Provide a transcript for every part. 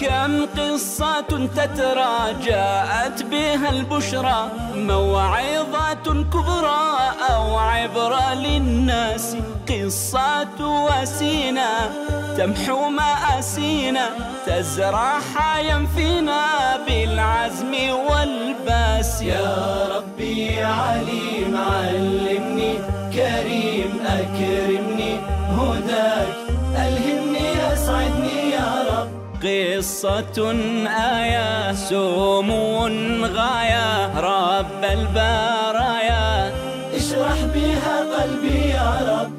كم قصة تترى جاءت بها البشرى موعظة كبرى أو عبرة للناس قصة وسينا تمحو مآسينا تزرع حيا فينا بالعزم والباس يا ربي عليم علمني كريم أكرم قصة آية سمو غاية رب البرايا اشرح بها قلبي يا رب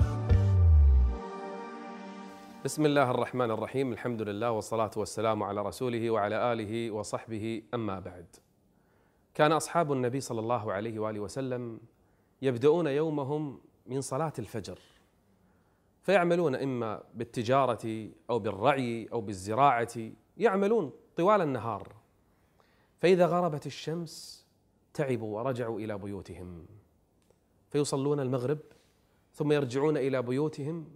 بسم الله الرحمن الرحيم الحمد لله والصلاة والسلام على رسوله وعلى آله وصحبه أما بعد كان أصحاب النبي صلى الله عليه وآله وسلم يبدؤون يومهم من صلاة الفجر فيعملون إما بالتجارة أو بالرعي أو بالزراعة يعملون طوال النهار فإذا غربت الشمس تعبوا ورجعوا إلى بيوتهم فيصلون المغرب ثم يرجعون إلى بيوتهم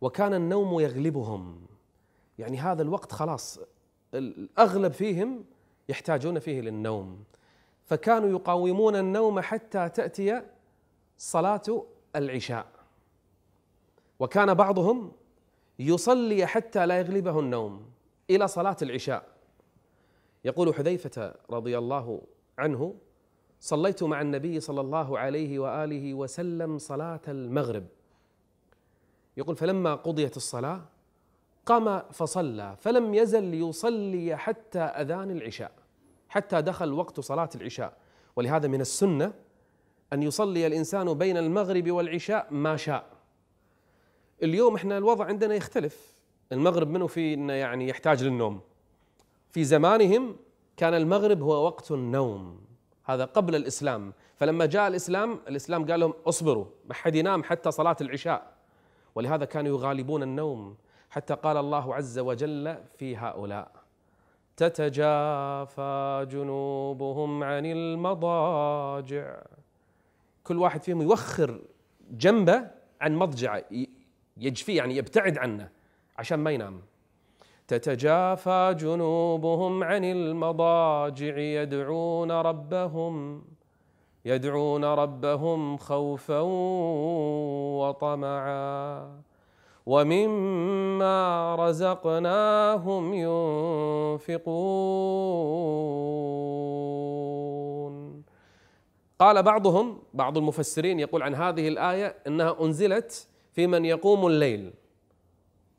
وكان النوم يغلبهم يعني هذا الوقت خلاص الأغلب فيهم يحتاجون فيه للنوم فكانوا يقاومون النوم حتى تأتي صلاة العشاء وكان بعضهم يصلي حتى لا يغلبه النوم الى صلاه العشاء يقول حذيفه رضي الله عنه صليت مع النبي صلى الله عليه واله وسلم صلاه المغرب يقول فلما قضيت الصلاه قام فصلى فلم يزل يصلي حتى اذان العشاء حتى دخل وقت صلاه العشاء ولهذا من السنه ان يصلي الانسان بين المغرب والعشاء ما شاء اليوم احنا الوضع عندنا يختلف المغرب منه في انه يعني يحتاج للنوم في زمانهم كان المغرب هو وقت النوم هذا قبل الاسلام فلما جاء الاسلام الاسلام قال لهم اصبروا ما حد ينام حتى صلاه العشاء ولهذا كانوا يغالبون النوم حتى قال الله عز وجل في هؤلاء تتجافى جنوبهم عن المضاجع كل واحد فيهم يوخر جنبه عن مضجعه يجفي يعني يبتعد عنه عشان ما ينام تتجافى جنوبهم عن المضاجع يدعون ربهم يدعون ربهم خوفا وطمعا ومما رزقناهم ينفقون قال بعضهم بعض المفسرين يقول عن هذه الايه انها انزلت في من يقوم الليل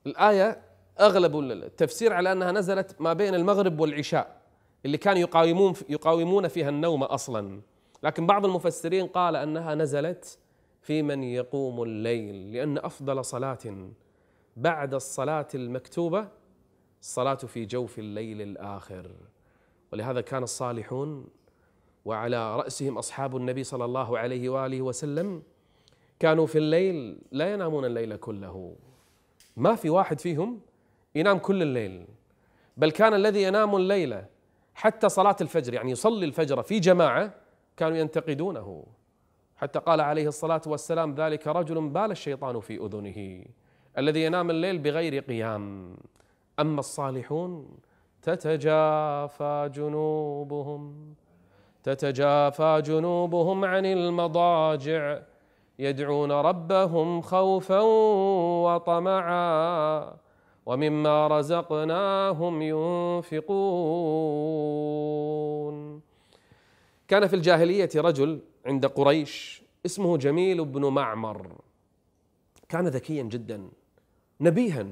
الآية أغلب التفسير على أنها نزلت ما بين المغرب والعشاء اللي كانوا يقاومون يقاومون فيها النوم أصلا لكن بعض المفسرين قال أنها نزلت في من يقوم الليل لأن أفضل صلاة بعد الصلاة المكتوبة الصلاة في جوف الليل الآخر ولهذا كان الصالحون وعلى رأسهم أصحاب النبي صلى الله عليه وآله وسلم كانوا في الليل لا ينامون الليل كله ما في واحد فيهم ينام كل الليل بل كان الذي ينام الليل حتى صلاة الفجر يعني يصلي الفجر في جماعة كانوا ينتقدونه حتى قال عليه الصلاة والسلام ذلك رجل بال الشيطان في أذنه الذي ينام الليل بغير قيام أما الصالحون تتجافى جنوبهم تتجافى جنوبهم عن المضاجع يدعون ربهم خوفا وطمعا ومما رزقناهم ينفقون كان في الجاهليه رجل عند قريش اسمه جميل بن معمر كان ذكيا جدا نبيها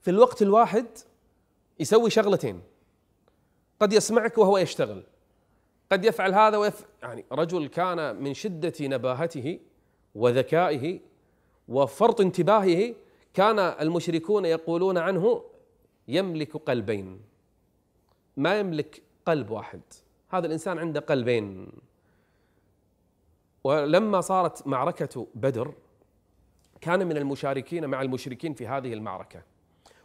في الوقت الواحد يسوي شغلتين قد يسمعك وهو يشتغل قد يفعل هذا ويفعل يعني رجل كان من شده نباهته وذكائه وفرط انتباهه كان المشركون يقولون عنه يملك قلبين ما يملك قلب واحد هذا الانسان عنده قلبين ولما صارت معركه بدر كان من المشاركين مع المشركين في هذه المعركه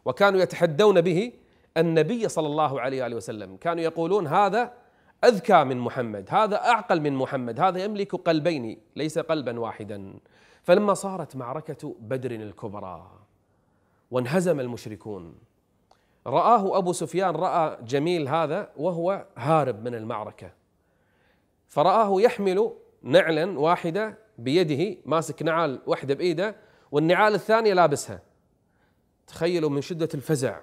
وكانوا يتحدون به النبي صلى الله عليه واله وسلم كانوا يقولون هذا أذكى من محمد هذا أعقل من محمد هذا يملك قلبين ليس قلبا واحدا فلما صارت معركة بدر الكبرى وانهزم المشركون رآه أبو سفيان رأى جميل هذا وهو هارب من المعركة فرآه يحمل نعلا واحدة بيده ماسك نعال واحدة بإيده والنعال الثانية لابسها تخيلوا من شدة الفزع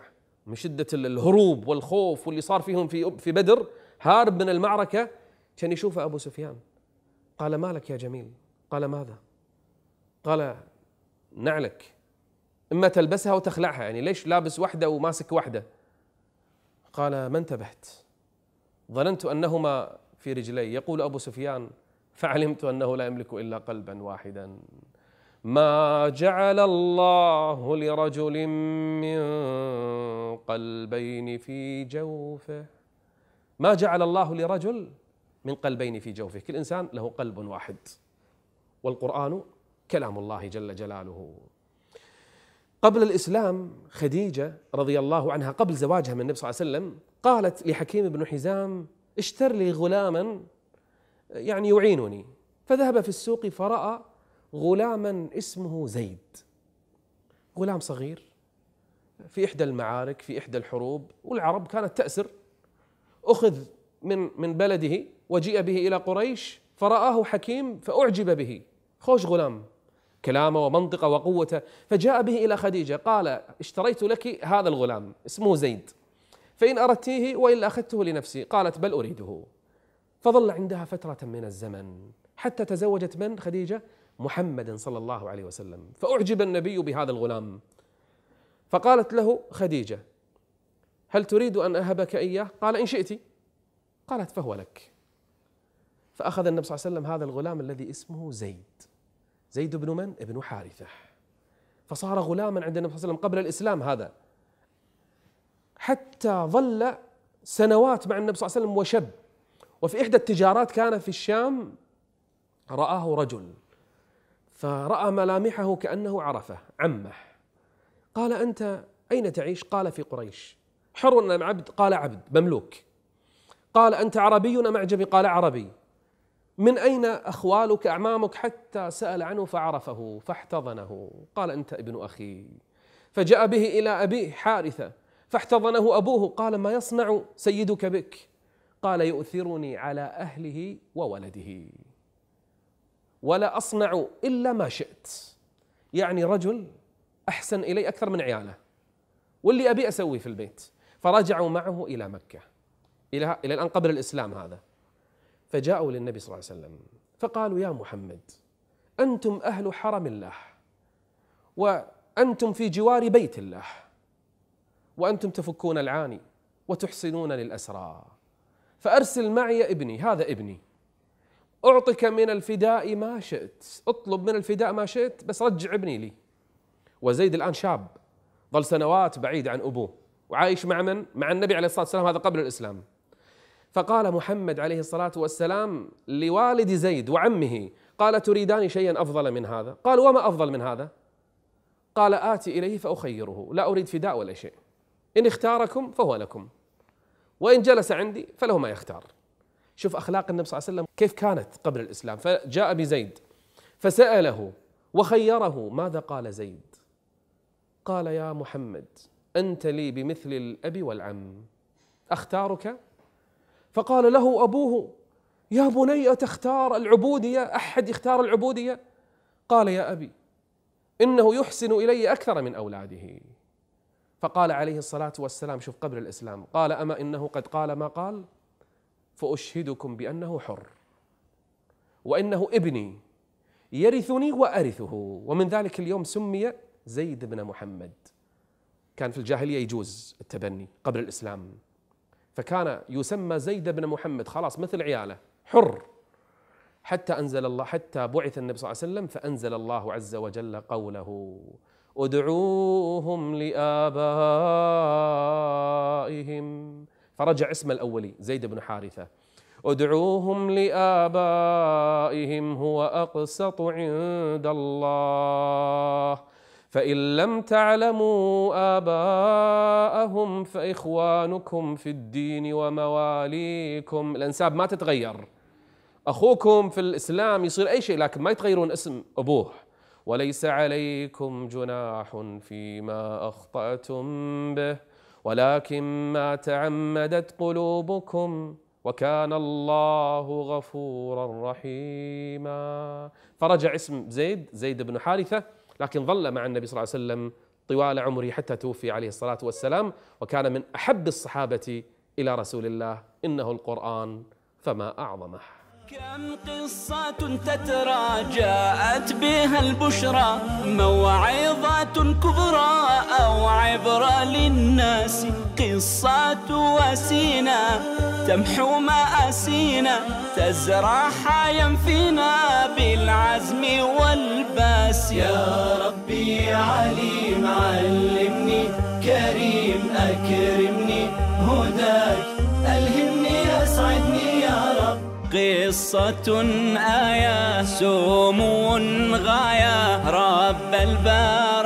من شدة الهروب والخوف واللي صار فيهم في في بدر هارب من المعركة كان يشوفه أبو سفيان قال ما لك يا جميل قال ماذا قال نعلك إما تلبسها وتخلعها يعني ليش لابس وحدة وماسك وحدة قال ما انتبهت ظننت أنهما في رجلي يقول أبو سفيان فعلمت أنه لا يملك إلا قلبا واحدا ما جعل الله لرجل من قلبين في جوفه ما جعل الله لرجل من قلبين في جوفه كل إنسان له قلب واحد والقرآن كلام الله جل جلاله قبل الإسلام خديجة رضي الله عنها قبل زواجها من النبي صلى الله عليه وسلم قالت لحكيم بن حزام اشتر لي غلاما يعني يعينني فذهب في السوق فرأى غلاما اسمه زيد غلام صغير في إحدى المعارك في إحدى الحروب والعرب كانت تأسر أخذ من من بلده وجيء به إلى قريش فرآه حكيم فأعجب به خوش غلام كلامه ومنطقه وقوته فجاء به إلى خديجة قال اشتريت لك هذا الغلام اسمه زيد فإن أردتيه وإلا أخذته لنفسي قالت بل أريده فظل عندها فترة من الزمن حتى تزوجت من خديجة محمدا صلى الله عليه وسلم فأعجب النبي بهذا الغلام فقالت له خديجة هل تريد أن أهبك إياه قال إن شئت قالت فهو لك فأخذ النبي صلى الله عليه وسلم هذا الغلام الذي اسمه زيد زيد بن من؟ ابن حارثة فصار غلاما عند النبي صلى الله عليه وسلم قبل الإسلام هذا حتى ظل سنوات مع النبي صلى الله عليه وسلم وشب وفي إحدى التجارات كان في الشام رآه رجل فرأى ملامحه كأنه عرفه عمه قال أنت أين تعيش؟ قال في قريش حر أم عبد قال عبد مملوك قال أنت عربي أم أعجمي قال عربي من أين أخوالك أعمامك حتى سأل عنه فعرفه فاحتضنه قال أنت ابن أخي فجاء به إلى أبيه حارثة فاحتضنه أبوه قال ما يصنع سيدك بك قال يؤثرني على أهله وولده ولا أصنع إلا ما شئت يعني رجل أحسن إلي أكثر من عياله واللي أبي أسويه في البيت فرجعوا معه إلى مكة إلى إلى الآن قبل الإسلام هذا فجاءوا للنبي صلى الله عليه وسلم فقالوا يا محمد أنتم أهل حرم الله وأنتم في جوار بيت الله وأنتم تفكون العاني وتحسنون للأسرى فأرسل معي ابني هذا ابني أعطك من الفداء ما شئت اطلب من الفداء ما شئت بس رجع ابني لي وزيد الآن شاب ظل سنوات بعيد عن أبوه وعايش مع من؟ مع النبي عليه الصلاه والسلام هذا قبل الاسلام. فقال محمد عليه الصلاه والسلام لوالد زيد وعمه قال تريدان شيئا افضل من هذا؟ قال وما افضل من هذا؟ قال آتي إليه فأخيره لا أريد فداء ولا شيء إن اختاركم فهو لكم وإن جلس عندي فله ما يختار شوف أخلاق النبي صلى الله عليه وسلم كيف كانت قبل الإسلام فجاء بزيد فسأله وخيره ماذا قال زيد قال يا محمد أنت لي بمثل الأب والعم أختارك فقال له أبوه يا بني أتختار العبودية أحد يختار العبودية قال يا أبي إنه يحسن إلي أكثر من أولاده فقال عليه الصلاة والسلام شوف قبل الإسلام قال أما إنه قد قال ما قال فأشهدكم بأنه حر وإنه ابني يرثني وأرثه ومن ذلك اليوم سمي زيد بن محمد كان في الجاهلية يجوز التبني قبل الإسلام فكان يسمى زيد بن محمد خلاص مثل عياله حر حتى أنزل الله حتى بعث النبي صلى الله عليه وسلم فأنزل الله عز وجل قوله ادعوهم لآبائهم فرجع اسم الأولي زيد بن حارثة ادعوهم لآبائهم هو أقسط عند الله فإن لم تعلموا آباءهم فإخوانكم في الدين ومواليكم الأنساب ما تتغير أخوكم في الإسلام يصير أي شيء لكن ما يتغيرون اسم أبوه وليس عليكم جناح فيما أخطأتم به ولكن ما تعمدت قلوبكم وكان الله غفورا رحيما فرجع اسم زيد زيد بن حارثة لكن ظل مع النبي صلى الله عليه وسلم طوال عمره حتى توفي عليه الصلاة والسلام وكان من أحب الصحابة إلى رسول الله إنه القرآن فما أعظمه كم قصة جاءت بها البشرى موعظة كبرى عبرة للناس قصة وسينا تمحو مآسينا تزرع حيا فينا بالعزم والباس يا ربي عليم علمني كريم أكرمني هداك ألهمني أسعدني يا رب قصة آية سمو غاية رب الباب